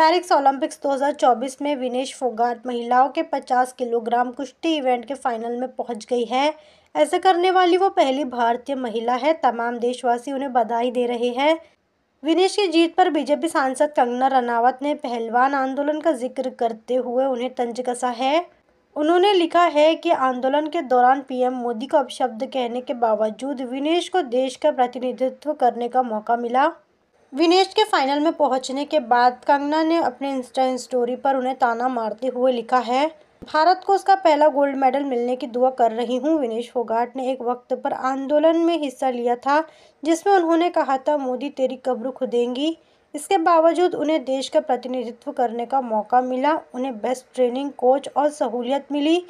Paris Olympics 2024 में विनेश फोगाट महिलाओं के 50 किलोग्राम कुश्ती इवेंट के फाइनल में पहुंच गई है ऐसा करने वाली वो पहली भारतीय महिला है तमाम देशवासी उन्हें बधाई दे रहे हैं विनेश की जीत पर बीजेपी सांसद कंगना रनावत ने पहलवान आंदोलन का जिक्र करते हुए उन्हें तंज कसा है उन्होंने लिखा है कि आंदोलन के दौरान पीएम मोदी को अपशब्द कहने के बावजूद विनेश को देश का प्रतिनिधित्व करने का मौका मिला विनेश के फाइनल में पहुंचने के बाद कंगना ने अपने इंस्टा स्टोरी पर उन्हें ताना मारते हुए लिखा है भारत को उसका पहला गोल्ड मेडल मिलने की दुआ कर रही हूँ विनेश फोगाट ने एक वक्त पर आंदोलन में हिस्सा लिया था जिसमें उन्होंने कहा था मोदी तेरी कब्र खुदेंगी इसके बावजूद उन्हें देश का प्रतिनिधित्व करने का मौका मिला उन्हें बेस्ट ट्रेनिंग कोच और सहूलियत मिली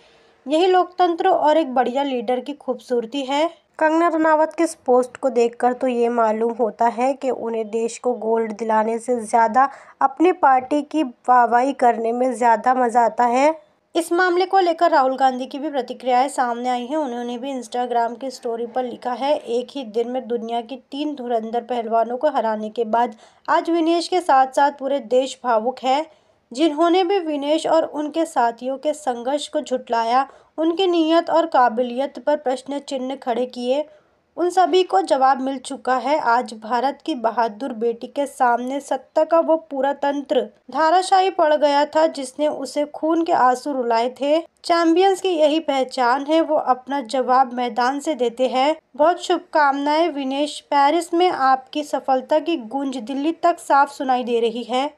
यही लोकतंत्र और एक बढ़िया लीडर की खूबसूरती है कंगना रनावत के इस पोस्ट को देखकर तो ये मालूम होता है कि उन्हें देश को गोल्ड दिलाने से ज़्यादा अपनी पार्टी की वाहवाही करने में ज़्यादा मज़ा आता है इस मामले को लेकर राहुल गांधी की भी प्रतिक्रियाएं सामने आई हैं उन्होंने भी इंस्टाग्राम की स्टोरी पर लिखा है एक ही दिन में दुनिया की तीन धुरंधर पहलवानों को हराने के बाद आज विनेश के साथ साथ पूरे देश भावुक है जिन्होंने भी विनेश और उनके साथियों के संघर्ष को झुटलाया उनकी नीयत और काबिलियत पर प्रश्न चिन्ह खड़े किए उन सभी को जवाब मिल चुका है आज भारत की बहादुर बेटी के सामने सत्ता का वो पूरा तंत्र धाराशाही पड़ गया था जिसने उसे खून के आंसू रुलाए थे चैंपियंस की यही पहचान है वो अपना जवाब मैदान से देते हैं बहुत शुभकामनाएं विनेश पेरिस में आपकी सफलता की गूंज दिल्ली तक साफ सुनाई दे रही है